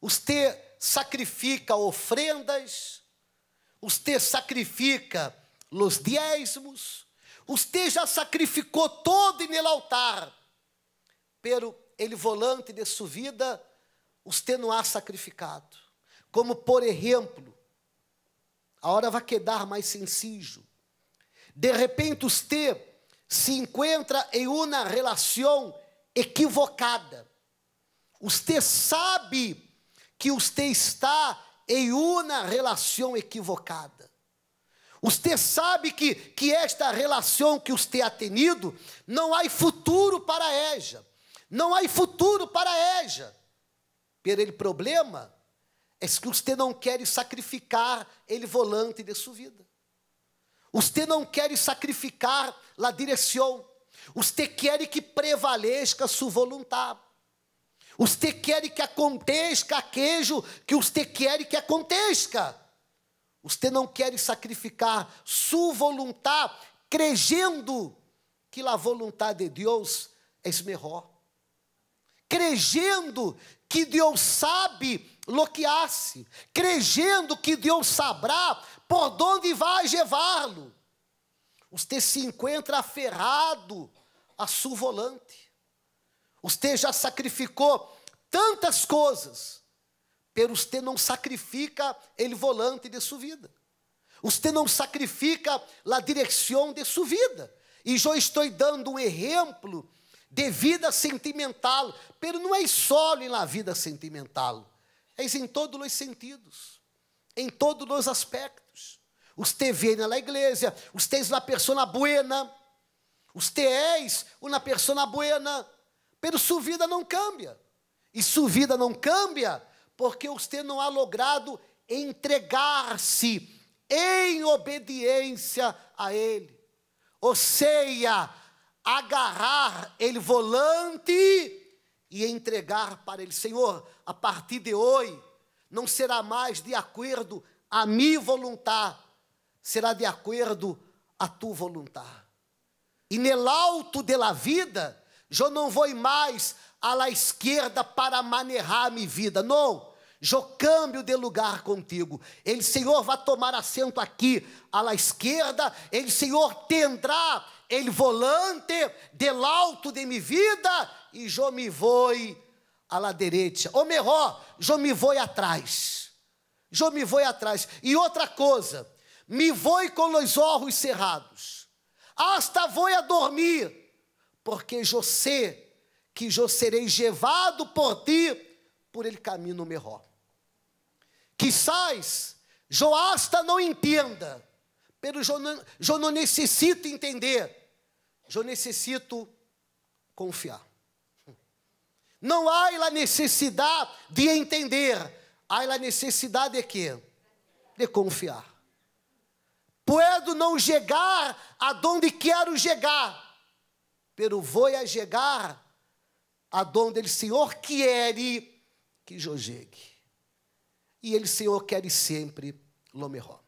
Os sacrifica ofrendas, os sacrifica los diezmos, os já sacrificou todo no altar, pero ele volante de sua vida, os não há sacrificado. Como por exemplo, a hora vai quedar mais sencijo. De repente, os se encontra em uma relação equivocada. Os sabe que você está em uma relação equivocada. Você sabe que, que esta relação que você ha tenido, não há futuro para ela. Não há futuro para ela. Pero o problema é que você não quer sacrificar ele volante de sua vida. Você não quer sacrificar a direção. Você quer que prevaleça sua vontade. Você quer que aconteça queijo que você quer que aconteça. Você não quer sacrificar sua vontade, creyendo que a vontade de Deus é melhor. Creyendo que Deus sabe lo que hace, creyendo que Deus sabrá por onde vai levá-lo. Você se encontra aferrado a seu volante. Você já sacrificou tantas coisas, pero você não sacrifica ele volante de sua vida. Você não sacrifica a direção de sua vida. E já estou dando um exemplo de vida sentimental, pero não é só na vida sentimental, é em todos os sentidos, em todos os aspectos. Você vem na igreja, você é uma pessoa buena, você é uma pessoa buena, pero sua vida não cambia e sua vida não cambia porque você não há logrado entregar-se em obediência a Ele. Ou seja, agarrar ele volante e entregar para Ele. Senhor, a partir de hoje, não será mais de acordo a minha vontade, será de acordo a tua vontade. E no alto de la vida, eu não vou mais à la esquerda para manejar minha vida. Não. Eu cambio de lugar contigo. Ele, Senhor, vai tomar assento aqui, à la esquerda. Ele, Senhor, tendrá ele volante del alto de minha vida e eu me vou à la direita. Ou melhor, eu me vou atrás. Eu me vou atrás. E outra coisa, me vou com os olhos cerrados. Hasta vou a dormir, porque eu sei que eu serei levado por ti por ele caminho melhor. Quizás Joasta não entenda, pero eu eu não necessito entender, eu necessito confiar. Não há a necessidade de entender, há a necessidade de quê? De confiar. Puedo não chegar aonde quero chegar, pero vou a chegar aonde ele Senhor quiere que eu E ele Senhor quer sempre lo melhor.